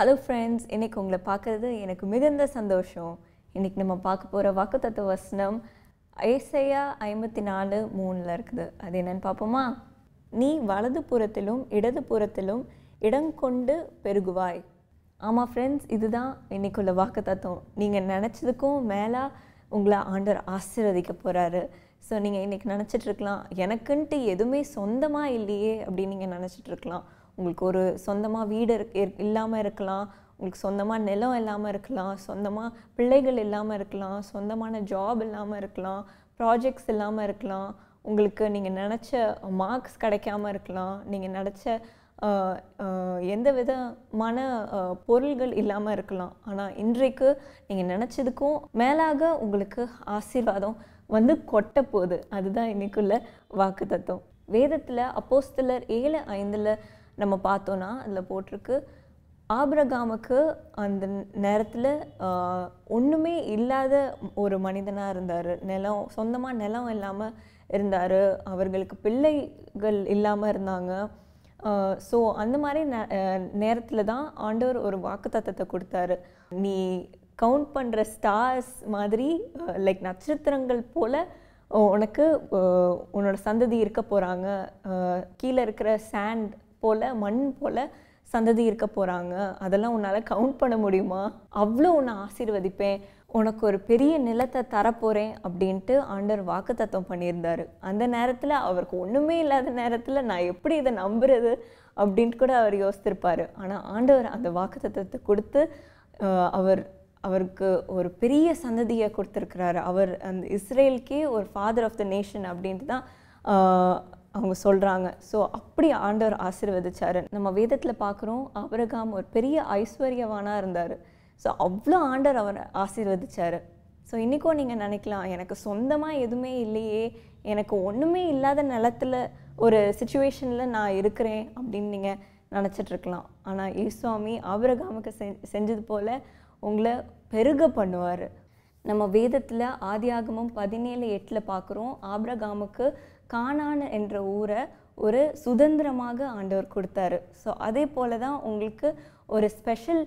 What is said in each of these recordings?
hello friends இன்றைக்கி உங்களை பார்க்குறது எனக்கு மிகுந்த சந்தோஷம் இன்றைக்கி நம்ம பார்க்க போகிற வாக்குத்தத்துவ வசனம் ஐசையா ஐம்பத்தி நாலு மூணில் இருக்குது அது என்னென்னு பார்ப்போமா நீ வலது புறத்திலும் இடது புறத்திலும் இடம் கொண்டு பெருகுவாய் ஆமாம் ஃப்ரெண்ட்ஸ் இதுதான் இன்றைக்குள்ள வாக்கு தத்துவம் நீங்கள் நினச்சதுக்கும் மேலே உங்களை ஆண்டர் ஆசீர்வதிக்க போகிறாரு ஸோ நீங்கள் இன்றைக்கி நினச்சிட்ருக்கலாம் எனக்குன்ட்டு எதுவுமே சொந்தமாக இல்லையே அப்படின்னு நீங்கள் நினச்சிட்ருக்கலாம் உங்களுக்கு ஒரு சொந்தமாக வீடு இருக் இல்லாமல் இருக்கலாம் உங்களுக்கு சொந்தமாக நிலம் இல்லாமல் இருக்கலாம் சொந்தமாக பிள்ளைகள் இல்லாமல் இருக்கலாம் சொந்தமான ஜாப் இல்லாமல் இருக்கலாம் ப்ராஜெக்ட்ஸ் இல்லாமல் இருக்கலாம் உங்களுக்கு நீங்கள் நினச்ச மார்க்ஸ் கிடைக்காம இருக்கலாம் நீங்கள் நினச்ச எந்த விதமான பொருள்கள் இல்லாமல் இருக்கலாம் ஆனால் இன்றைக்கு நீங்கள் நினச்சதுக்கும் மேலாக உங்களுக்கு ஆசீர்வாதம் வந்து கொட்ட போகுது அதுதான் இன்றைக்குள்ள வாக்கு தத்துவம் வேதத்தில் அப்போஸ்தலர் ஏழு ஐந்தில் நம்ம பார்த்தோன்னா அதில் போட்டிருக்கு ஆபிரகாமுக்கு அந்த நேரத்தில் ஒன்றுமே இல்லாத ஒரு மனிதனாக இருந்தார் நிலம் சொந்தமாக நிலம் இல்லாமல் இருந்தார் அவர்களுக்கு பிள்ளைகள் இல்லாமல் இருந்தாங்க ஸோ அந்த மாதிரி நேரத்தில் தான் ஆண்டவர் ஒரு வாக்கு தத்தத்தை கொடுத்தாரு நீ கவுண்ட் பண்ணுற ஸ்டார்ஸ் மாதிரி லைக் நட்சத்திரங்கள் போல் உனக்கு உன்னோட சந்ததி இருக்க போகிறாங்க கீழே இருக்கிற சேண்ட் போல் மண் போல் சந்ததி இருக்க போகிறாங்க அதெல்லாம் உன்னால் கவுண்ட் பண்ண முடியுமா அவ்வளோ உன்னை ஆசீர்வதிப்பேன் உனக்கு ஒரு பெரிய நிலத்தை தரப்போகிறேன் அப்படின்ட்டு ஆண்டர் வாக்கு தத்துவம் பண்ணியிருந்தாரு அந்த நேரத்தில் அவருக்கு ஒன்றுமே இல்லாத நேரத்தில் நான் எப்படி இதை நம்புறது அப்படின்ட்டு கூட அவர் யோசித்திருப்பார் ஆனால் ஆண்டவர் அந்த வாக்கு தத்துவத்தை கொடுத்து அவர் அவருக்கு ஒரு பெரிய சந்ததியை கொடுத்துருக்கிறாரு அவர் அந்த இஸ்ரேலுக்கே ஒரு ஃபாதர் ஆஃப் த நேஷன் அப்படின்ட்டு தான் அவங்க சொல்கிறாங்க ஸோ அப்படி ஆண்டவர் ஆசீர்வதிச்சார் நம்ம வேதத்தில் பார்க்குறோம் அவரகாம் ஒரு பெரிய ஐஸ்வர்யவானாக இருந்தார் ஸோ அவ்வளோ ஆண்டவர் அவரை ஆசீர்வதிச்சார் ஸோ இன்றைக்கும் நீங்கள் நினைக்கலாம் எனக்கு சொந்தமாக எதுவுமே இல்லையே எனக்கு ஒன்றுமே இல்லாத நிலத்தில் ஒரு சுச்சுவேஷனில் நான் இருக்கிறேன் அப்படின்னு நீங்கள் நினச்சிட்ருக்கலாம் ஆனால் ஈஸ்வாமி ஆபிரகாமுக்கு செ செஞ்சது போல் உங்களை பெருக பண்ணுவார் நம்ம வேதத்தில் ஆதியாகமும் பதினேழு எட்டில் பார்க்குறோம் ஆபிரகாமுக்கு கானான் என்ற ஊரை ஒரு சுதந்திரமாக ஆண்டவர் கொடுத்தாரு ஸோ அதே போல தான் உங்களுக்கு ஒரு ஸ்பெஷல்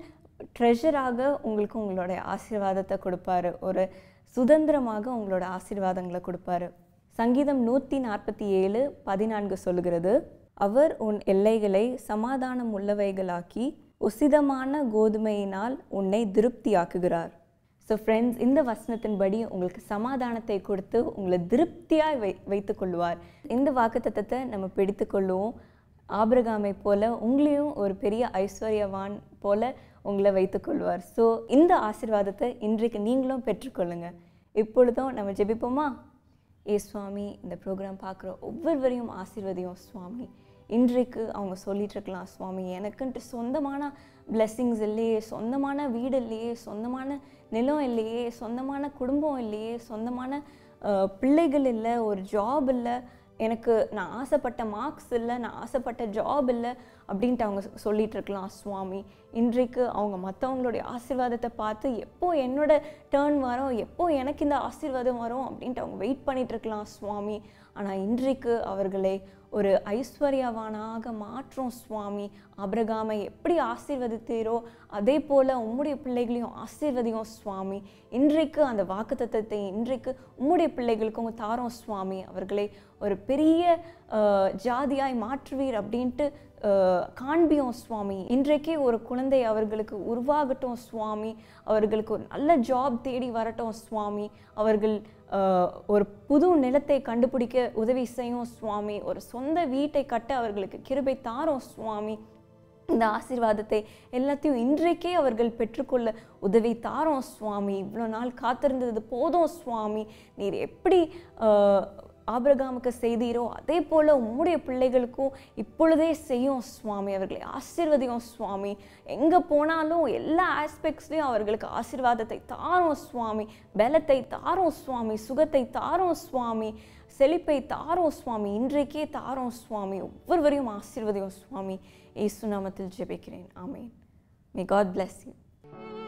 ட்ரெஷராக உங்களுக்கு உங்களுடைய ஆசீர்வாதத்தை கொடுப்பாரு ஒரு சுதந்திரமாக உங்களோட ஆசீர்வாதங்களை கொடுப்பாரு சங்கீதம் நூற்றி நாற்பத்தி ஏழு பதினான்கு சொல்கிறது அவர் உன் எல்லைகளை சமாதானம் உள்ளவைகளாக்கி உசிதமான கோதுமையினால் உன்னை திருப்தியாக்குகிறார் ஸோ ஃப்ரெண்ட்ஸ் இந்த வசனத்தின்படி உங்களுக்கு சமாதானத்தை கொடுத்து உங்களை திருப்தியாக வை வைத்து கொள்வார் இந்த வாக்குத்தத்தத்தை நம்ம பிடித்து கொள்வோம் ஆபிரகாமை போல உங்களையும் ஒரு பெரிய ஐஸ்வர்யவான் போல உங்களை வைத்து கொள்வார் ஸோ இந்த ஆசிர்வாதத்தை இன்றைக்கு நீங்களும் பெற்றுக்கொள்ளுங்கள் இப்பொழுதும் நம்ம ஜெபிப்போமா ஏ சுவாமி இந்த ப்ரோக்ராம் பார்க்குற ஒவ்வொருவரையும் ஆசிர்வதியும் சுவாமி இன்றைக்கு அவங்க சொல்லிகிட்ருக்கலாம் சுவாமி எனக்குன்ட்டு சொந்தமான பிளெஸ்ஸிங்ஸ் இல்லையே சொந்தமான வீடு இல்லையே சொந்தமான நிலம் இல்லையே சொந்தமான குடும்பம் இல்லையே சொந்தமான பிள்ளைகள் இல்லை ஒரு ஜாப் இல்லை எனக்கு நான் ஆசைப்பட்ட மார்க்ஸ் இல்லை நான் ஆசைப்பட்ட ஜாப் இல்லை அப்படின்ட்டு அவங்க சொல்லிகிட்டு இருக்கலாம் சுவாமி இன்றைக்கு அவங்க மற்றவங்களுடைய ஆசீர்வாதத்தை பார்த்து எப்போ என்னோட டேர்ன் வரும் எப்போ எனக்கு இந்த ஆசீர்வாதம் வரும் அப்படின்ட்டு அவங்க வெயிட் பண்ணிகிட்ருக்கலாம் சுவாமி ஆனால் இன்றைக்கு அவர்களை ஒரு ஐஸ்வர்யவானாக மாற்றும் சுவாமி அபிரகாமை எப்படி ஆசீர்வதித்தீரோ அதே போல் உம்முடைய பிள்ளைகளையும் ஆசீர்வதியும் சுவாமி இன்றைக்கு அந்த வாக்கு தத்துவத்தை இன்றைக்கு உம்முடைய பிள்ளைகளுக்கும் தாரோம் சுவாமி அவர்களை ஒரு பெரிய ஜாதியாய் மாற்றுவீர் அப்படின்ட்டு காண்பியோம் சுவாமி இன்றைக்கே ஒரு குழந்தை அவர்களுக்கு உருவாகட்டும் சுவாமி அவர்களுக்கு ஒரு நல்ல ஜாப் தேடி வரட்டும் சுவாமி அவர்கள் ஒரு புது நிலத்தை கண்டுபிடிக்க உதவி செய்யும் சுவாமி ஒரு சொந்த வீட்டை கட்ட அவர்களுக்கு கிருபை தாரும் சுவாமி இந்த ஆசீர்வாதத்தை எல்லாத்தையும் இன்றைக்கே அவர்கள் பெற்றுக்கொள்ள உதவி தாரோம் சுவாமி இவ்வளோ நாள் காத்திருந்தது போதும் சுவாமி நீர் எப்படி ஆபிரகாமுக்கு செய்தீரோ அதே போல் உம்முடைய பிள்ளைகளுக்கும் இப்பொழுதே செய்யும் சுவாமி அவர்களை ஆசீர்வதியும் சுவாமி எங்கே போனாலும் எல்லா ஆஸ்பெக்ட்ஸ்லையும் அவர்களுக்கு ஆசீர்வாதத்தை தாரும் சுவாமி பலத்தை தாரும் சுவாமி சுகத்தை தாரும் சுவாமி செழிப்பை தாரும் சுவாமி இன்றைக்கே தாரும் சுவாமி ஒவ்வொருவரையும் ஆசீர்வதியும் சுவாமி ஏசு நாமத்தில் ஜெபிக்கிறேன் ஆமேன் மே காட் பிளஸ் யூ